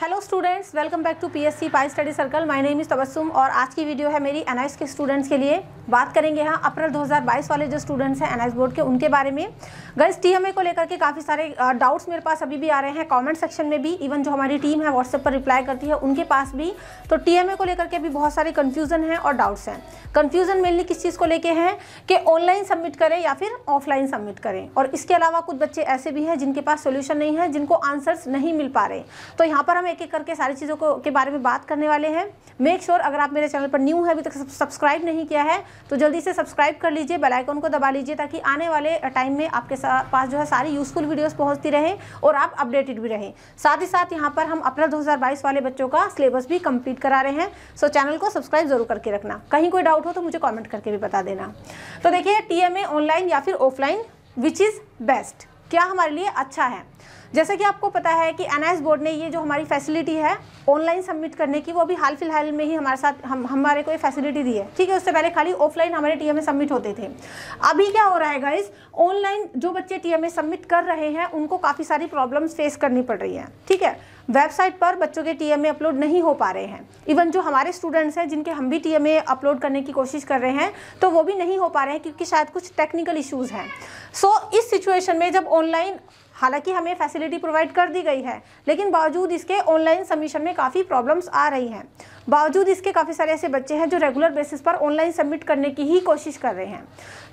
Hello students welcome back to PSC pi study circle my name is Tabassum और आज की video है मेरी एनआईएस के स्टूडेंट्स के लिए बात करेंगे यहाँ अप्रैल 2022 वाले जो स्टूडेंट्स हैं एनआईएस बोर्ड के उनके बारे में गर्ल्स टीएमए को लेकर के काफ़ी सारे डाउट्स मेरे पास अभी भी आ रहे हैं कॉमेंट सेक्शन में भी इवन जो हमारी टीम है व्हाट्सएप पर रिप्लाई करती है उनके पास भी तो टी को लेकर के अभी बहुत सारे कन्फ्यूज़न है और डाउट्स हैं कन्फ्यूज़न मेनली किस चीज़ को लेकर हैं कि ऑनलाइन सबमिट करें या फिर ऑफलाइन सबमिट करें और इसके अलावा कुछ बच्चे ऐसे भी हैं जिनके पास सोल्यूशन नहीं है जिनको आंसर्स नहीं मिल पा रहे तो यहाँ पर एक एक करके सारी चीज़ों को के बारे में बात करने वाले हैं मेक श्योर sure, अगर आप मेरे चैनल पर न्यू है अभी तक सब्सक्राइब नहीं किया है तो जल्दी से सब्सक्राइब कर लीजिए बेल आइकन को दबा लीजिए ताकि आने वाले टाइम में आपके पास जो है सारी यूज़फुल वीडियोस पहुंचती रहे और आप अपडेटेड भी रहें साथ ही साथ यहाँ पर हम अपना दो वाले बच्चों का सिलेबस भी कंप्लीट करा रहे हैं सो चैनल को सब्सक्राइब जरूर करके रखना कहीं कोई डाउट हो तो मुझे कॉमेंट करके भी बता देना तो देखिए टी ऑनलाइन या फिर ऑफलाइन विच इज़ बेस्ट क्या हमारे लिए अच्छा है जैसे कि आपको पता है कि एन बोर्ड ने ये जो हमारी फैसिलिटी है ऑनलाइन सबमिट करने की वो अभी हाल फिलहाल में ही हमारे साथ हम हमारे को ये फैसिलिटी दी है ठीक है उससे पहले खाली ऑफलाइन हमारे टी में सबमिट होते थे अभी क्या हो रहा है गाइज ऑनलाइन जो बच्चे टी में सबमिट कर रहे हैं उनको काफ़ी सारी प्रॉब्लम्स फेस करनी पड़ रही हैं ठीक है वेबसाइट पर बच्चों के टी अपलोड नहीं हो पा रहे हैं इवन जो हमारे स्टूडेंट्स हैं जिनके हम भी टी अपलोड करने की कोशिश कर रहे हैं तो वो भी नहीं हो पा रहे हैं क्योंकि शायद कुछ टेक्निकल इशूज़ हैं सो so, इस सिचुएशन में जब ऑनलाइन हालांकि हमें फैसिलिटी प्रोवाइड कर दी गई है लेकिन बावजूद इसके ऑनलाइन सबमिशन में काफ़ी प्रॉब्लम्स आ रही हैं बावजूद इसके काफ़ी सारे ऐसे बच्चे हैं जो रेगुलर बेसिस पर ऑनलाइन सबमिट करने की ही कोशिश कर रहे हैं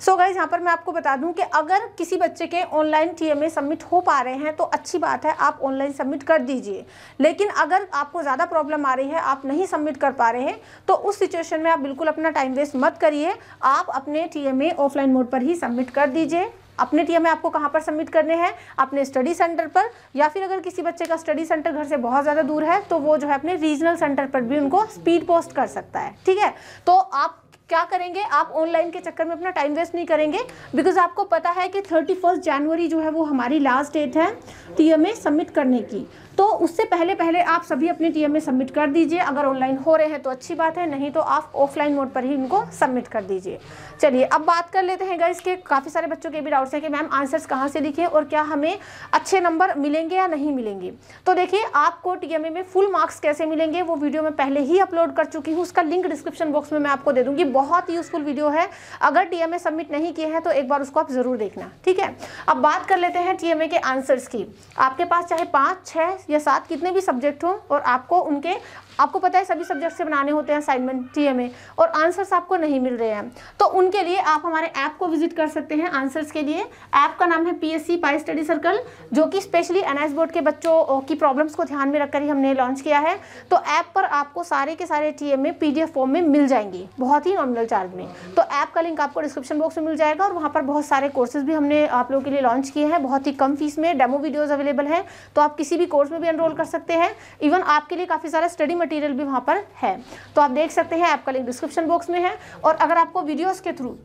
सो so गाइज यहाँ पर मैं आपको बता दूँ कि अगर किसी बच्चे के ऑनलाइन टी सबमिट हो पा रहे हैं तो अच्छी बात है आप ऑनलाइन सबमिट कर दीजिए लेकिन अगर आपको ज़्यादा प्रॉब्लम आ रही है आप नहीं सबमिट कर पा रहे हैं तो उस सिचुएशन में आप बिल्कुल अपना टाइम वेस्ट मत करिए आप अपने टी ऑफलाइन मोड पर ही सबमिट कर दीजिए अपने टी हमें आपको कहाँ पर सबमिट करने हैं अपने स्टडी सेंटर पर या फिर अगर किसी बच्चे का स्टडी सेंटर घर से बहुत ज़्यादा दूर है तो वो जो है अपने रीजनल सेंटर पर भी उनको स्पीड पोस्ट कर सकता है ठीक है तो आप क्या करेंगे आप ऑनलाइन के चक्कर में अपना टाइम वेस्ट नहीं करेंगे बिकॉज आपको पता है कि थर्टी फर्स्ट जनवरी जो है वो हमारी लास्ट डेट है टी सबमिट करने की तो उससे पहले पहले आप सभी अपने टीएमए सबमिट कर दीजिए अगर ऑनलाइन हो रहे हैं तो अच्छी बात है नहीं तो आप ऑफलाइन मोड पर ही इनको सबमिट कर दीजिए चलिए अब बात कर लेते हैं गाइस के काफ़ी सारे बच्चों के भी डाउट्स हैं कि मैम आंसर्स कहाँ से लिखे और क्या हमें अच्छे नंबर मिलेंगे या नहीं मिलेंगे तो देखिए आपको टी में फुल मार्क्स कैसे मिलेंगे वो वीडियो मैं पहले ही अपलोड कर चुकी हूँ उसका लिंक डिस्क्रिप्शन बॉक्स में मैं आपको दे दूँगी बहुत यूजफुल वीडियो है अगर टीएमए सबमिट नहीं किए हैं तो एक बार उसको आप ज़रूर देखना ठीक है अब बात कर लेते हैं टीएमए के आंसर्स की आपके पास चाहे पाँच छः या सात कितने भी सब्जेक्ट हों और आपको उनके आपको पता है सभी सब्जेक्ट से बनाने होते हैं असाइनमेंट टीएमए और आंसर्स आपको नहीं मिल रहे हैं तो उनके लिए आप हमारे ऐप को विजिट कर सकते हैं आंसर्स के लिए ऐप का नाम है पीएससी पाई स्टडी सर्कल जो कि स्पेशली एनआईएस बोर्ड के बच्चों की प्रॉब्लम्स को ध्यान में रखकर ही हमने लॉन्च किया है तो ऐप पर आपको सारे के सारे टीएमए पीडीएफ फॉर्म में मिल जाएंगी बहुत ही नॉमिनल चार्ज में तो ऐप का लिंक आपको डिस्क्रिप्शन बॉक्स में मिल जाएगा और वहाँ पर बहुत सारे कोर्सेज भी हमने आप लोगों के लिए लॉन्च किए हैं बहुत ही कम फीस में डेमो वीडियोज़ अवेलेबल हैं तो आप किसी भी कोर्स में भी एनरोल कर सकते हैं इवन आपके लिए काफ़ी सारा स्टडी मटेरियल भी वहाँ पर है तो आप देख सकते हैं ऐप का लिंक डिस्क्रिप्शन बॉक्स में है और अगर आपको वीडियोज़ के थ्रू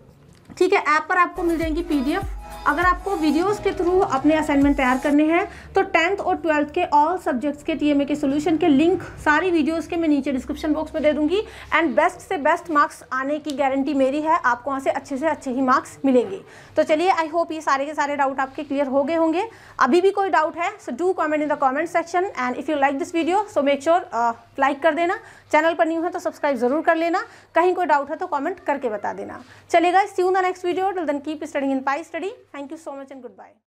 ठीक है ऐप पर आपको मिल जाएंगी पीडीएफ अगर आपको वीडियोस के थ्रू अपने असाइनमेंट तैयार करने हैं तो टेंथ और ट्वेल्थ के ऑल सब्जेक्ट्स के टीएमए के सोल्यूशन के लिंक सारी वीडियोस के मैं नीचे डिस्क्रिप्शन बॉक्स में दे दूंगी एंड बेस्ट से बेस्ट मार्क्स आने की गारंटी मेरी है आपको वहाँ से अच्छे से अच्छे ही मार्क्स मिलेंगे तो चलिए आई होप ये सारे के सारे डाउट आपके क्लियर हो गए होंगे अभी भी कोई डाउट है so do comment in the comment section and if you like this video so make sure like कर देना चैनल पर न्यू है तो सब्सक्राइब जरूर कर लेना कहीं कोई डाउट है तो कॉमेंट करके बता देना चलेगा see the next video till then keep studying in pi study Thank you so much and goodbye.